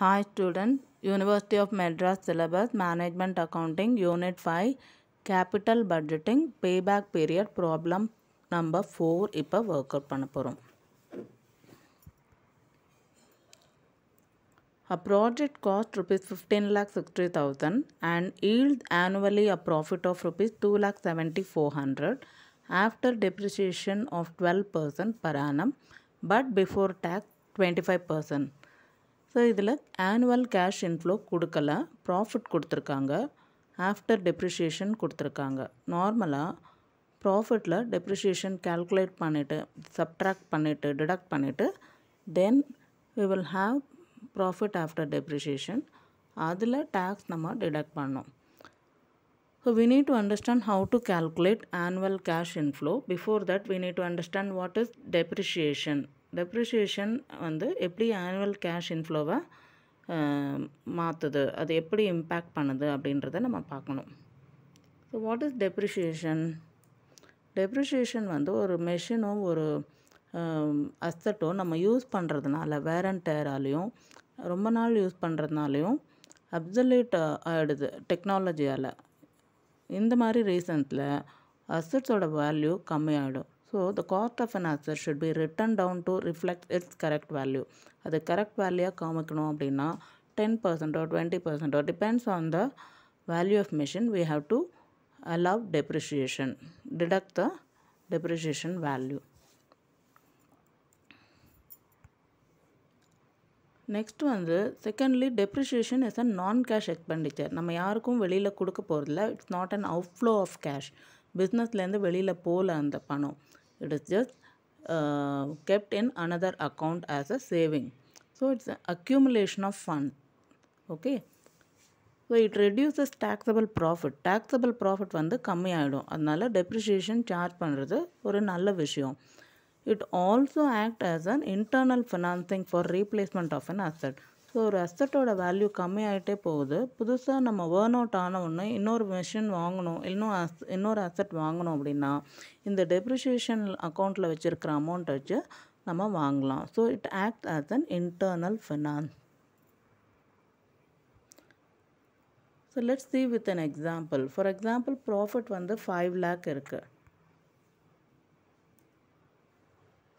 Hi student, University of Madras syllabus Management Accounting Unit 5 Capital Budgeting Payback Period Problem number 4 இப்போ work out பண்ண A project cost rupees 15 lakh 60,000 and yield annually a profit of rupees 2 lakh 7400 after depreciation of 12% per annum but before tax 25%. So இதில் annual cash inflow கொடுக்கல profit கொடுத்துருக்காங்க after depreciation கொடுத்துருக்காங்க நார்மலாக ப்ராஃபிட்டில் depreciation calculate பண்ணிவிட்டு subtract பண்ணிவிட்டு deduct பண்ணிவிட்டு then we will have profit after depreciation அதில் டேக்ஸ் நம்ம டிடக்ட் பண்ணோம் so we need to understand how to calculate annual cash inflow before that we need to understand what is depreciation depreciation வந்து எப்படி annual cash இன்ஃப்ளோவை மாற்றுது அது எப்படி impact பண்ணுது அப்படின்றத நம்ம பார்க்கணும் so what is depreciation depreciation வந்து ஒரு மெஷினும் ஒரு அசட்டும் நம்ம யூஸ் பண்ணுறதுனால வேர் டேராலையும் ரொம்ப நாள் யூஸ் பண்ணுறதுனாலையும் அப்சல்யூட் ஆகிடுது டெக்னாலஜியால் இந்த மாதிரி ரீசன்ஸில் அசட்ஸோட வேல்யூ கம்மியாகிடும் So the cost of an asset should be written down to reflect its correct value. அது கரெக்ட் வேல்யூவாக காமிக்கணும் அப்படின்னா டென் பர்சன்டோ டுவெண்ட்டி பர்சன்டோ depends on the value of machine we have to allow depreciation deduct the depreciation value next வந்து secondly depreciation is a non cash expenditure நம்ம யாருக்கும் வெளியில் கொடுக்க போகிறதில்ல it's not an outflow of cash பிஸ்னஸ்லேருந்து வெளியில் போகல அந்த பணம் it is just kept in another account as a saving so it's accumulation of fund okay so it reduces taxable profit taxable profit வந்து கம்மியாயிடும் அதனால டெப்ரிஷியேஷன் சார்ஜ் பண்ணுறது ஒரு நல்ல விஷயம் it also act as an internal financing for replacement of an asset so ஒரு அசட்டோட value கம்மியாகிட்டே போகுது புதுசாக நம்ம வேர்ன் அவுட் ஆன ஒன்று இன்னொரு மிஷின் வாங்கணும் இன்னும் அஸ் இன்னொரு அசட் வாங்கணும் அப்படின்னா இந்த டெப்ரிஷியேஷன் அக்கௌண்ட்டில் வச்சுருக்கிற அமௌண்ட் வச்சு நம்ம வாங்கலாம் so it act as an internal finance so let's see with an example for example profit வந்து ஃபைவ் லேக் இருக்குது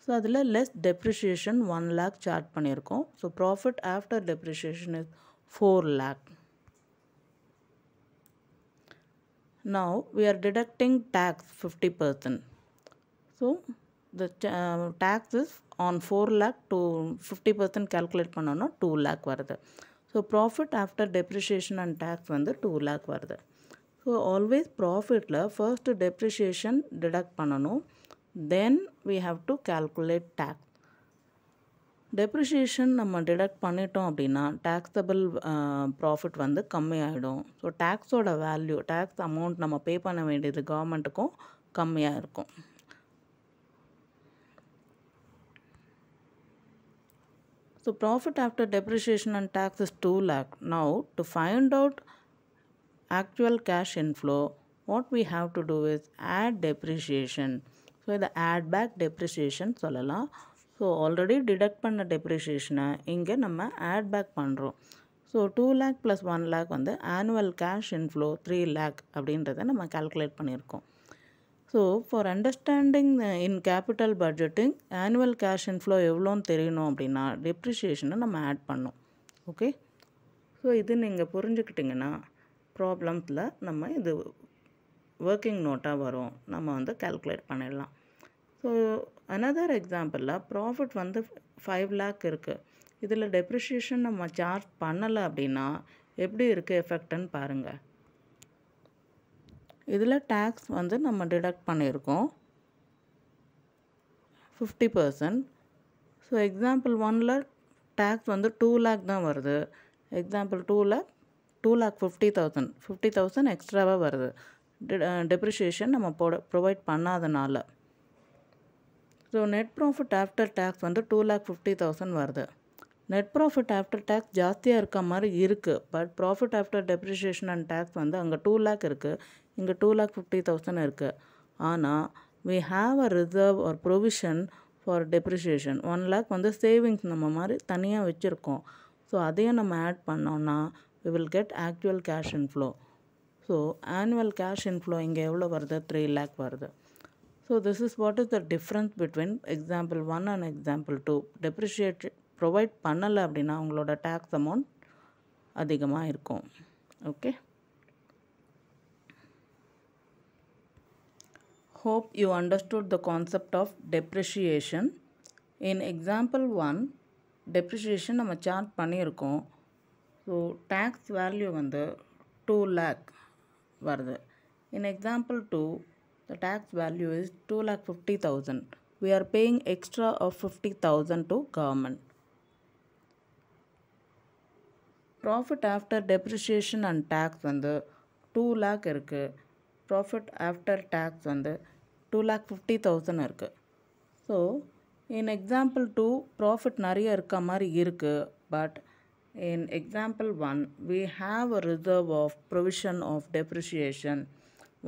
ஸோ அதில் less depreciation one lakh charged பண்ணியிருக்கோம் so profit after depreciation is four lakh now we are deducting tax fifty percent so the tax is on four lakh to fifty percent percent பண்ணோன்னா two lakh வருது so profit after depreciation and tax வந்து two lakh வருது so always ப்ராஃபிட்டில் first depreciation deduct பண்ணணும் then we have to calculate tax depreciation நம்ம deduct பண்ணிட்டோம் அப்படின்னா taxable profit வந்து கம்மியாகிடும் ஸோ டேக்ஸோட வேல்யூ டேக்ஸ் அமௌண்ட் நம்ம பே பண்ண வேண்டியது கவர்மெண்ட்டுக்கும் கம்மியாக இருக்கும் So profit after depreciation and tax is 2 lakh. Now to find out actual cash inflow, what we have to do is add depreciation. So இதை add back depreciation சொல்லலாம் so already deduct பண்ண டெப்ரிசியேஷனை இங்கே நம்ம ஆட் பேக் பண்ணுறோம் so two lakh plus one lakh வந்து annual cash inflow three lakh அப்படின்றத நம்ம கால்குலேட் பண்ணியிருக்கோம் so for understanding in capital budgeting annual cash inflow எவ்வளோன்னு தெரியணும் அப்படின்னா டிப்ரிஷியேஷனை நம்ம ஆட் பண்ணோம் ஓகே ஸோ இது நீங்கள் புரிஞ்சுக்கிட்டிங்கன்னா ப்ராப்ளம்ஸில் நம்ம இது ஒர்க்கிங் நோட்டாக வரும் நம்ம வந்து கால்குலேட் பண்ணிடலாம் ஸோ அனதர் எக்ஸாம்பிளில் ப்ராஃபிட் வந்து ஃபைவ் லேக் இருக்குது இதில் டெப்ரிஷியேஷன் நம்ம சார்ஜ் பண்ணலை அப்படின்னா எப்படி இருக்குது எஃபெக்ட்னு பாருங்கள் இதில் டேக்ஸ் வந்து நம்ம டிடக்ட் பண்ணியிருக்கோம் ஃபிஃப்டி பர்சன்ட் ஸோ எக்ஸாம்பிள் ஒனில் டேக்ஸ் வந்து டூ லேக் தான் வருது example two lakh two lakh fifty thousand fifty thousand எக்ஸ்ட்ராவாக வருது டெப்ரிஷியேஷன் நம்ம போட ப்ரொவைட் பண்ணாதனால so net profit after tax வந்து டூ லேக் ஃபிஃப்டி தௌசண்ட் வருது நெட் ப்ராஃபிட் ஆஃப்டர் டேக்ஸ் ஜாஸ்தியாக இருக்க மாதிரி இருக்குது but profit after depreciation and tax வந்து அங்கே டூ லேக் இருக்குது இங்கே டூ லேக் ஃபிஃப்டி தௌசண்ட் இருக்குது ஆனால் வி ஹாவ் அ ரிசர்வ் ஒரு provision for depreciation one lakh வந்து சேவிங்ஸ் நம்ம மாதிரி தனியாக வச்சுருக்கோம் ஸோ அதையும் நம்ம ஆட் பண்ணோம்னா we will get actual cash inflow so annual cash inflow இங்கே எவ்வளோ வருது த்ரீ லேக் வருது So this is what is the difference between example 1 and example 2. Depreciate provide பண்ணலை அப்படின்னா அவங்களோட டேக்ஸ் அமௌண்ட் அதிகமாக இருக்கும் okay hope you understood the concept of depreciation. In example 1, depreciation நம்ம சார்ட் பண்ணியிருக்கோம் ஸோ டேக்ஸ் வேல்யூ வந்து two lakh வருது in example two the tax value is 2,50,000. We are paying extra of 50,000 to government. Profit after depreciation and tax the 2 lakh இருக்கு. Profit after tax the 2 lakh 50,000 இருக்கு. So, in example 2, profit நிறைய இருக்க மாதிரி But, in example 1, we have a reserve of provision of depreciation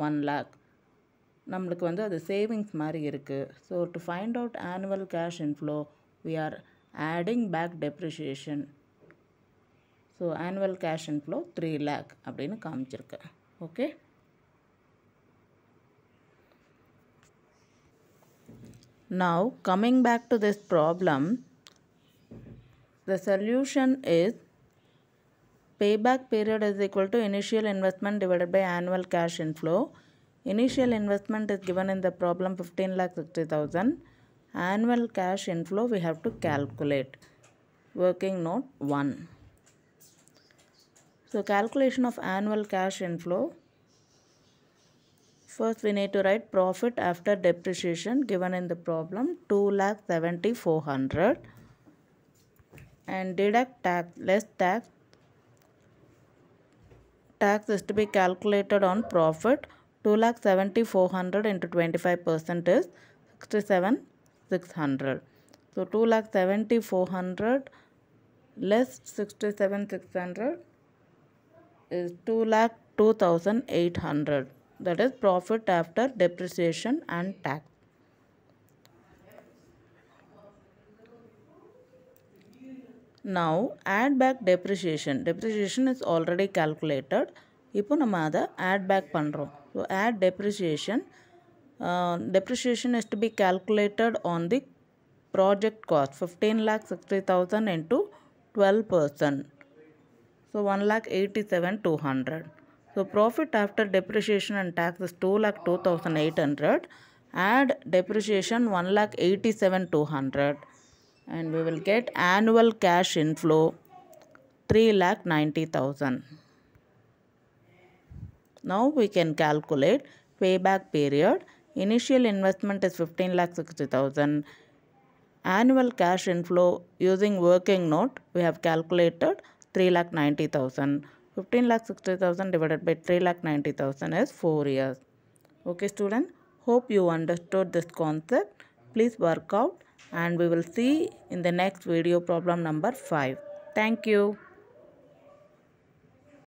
1 lakh. நம்மளுக்கு வந்து அது savings மாதிரி இருக்குது so to find out annual cash inflow we are adding back depreciation so annual cash inflow three lakh அப்படின்னு காமிச்சிருக்கு okay now coming back to this problem the solution is payback period is equal to initial investment divided by annual cash inflow. Initial investment is given in the problem 15 lakh 60,000. Annual cash inflow we have to calculate. Working note 1. So calculation of annual cash inflow. First we need to write profit after depreciation given in the problem 2 lakh 7400 and deduct tax less tax. Tax is to be calculated on profit Two lakh seventy four hundred into 25 percent is 67 600. So two lakh seventy four hundred less 67 600 is two lakh two thousand eight hundred. that is profit after depreciation and tax. Now add back depreciation. Depreciation is already calculated. இப்போ நம்ம add back back so add depreciation. Uh, depreciation is to be calculated on the project cost 15 lakh 60,000 into 12 percent. So 1 lakh 87 200. So profit after depreciation and tax is 2 lakh 2800. Add depreciation 1 lakh 87 200 and we will get annual cash inflow 3 lakh 90,000. Now we can calculate payback period. Initial investment is 15 lakh 60,000. Annual cash inflow using working note we have calculated 3 lakh 90,000. 15 lakh 60,000 divided by 3 lakh 90,000 is 4 years. Okay student, hope you understood this concept. Please work out and we will see in the next video problem number 5. Thank you.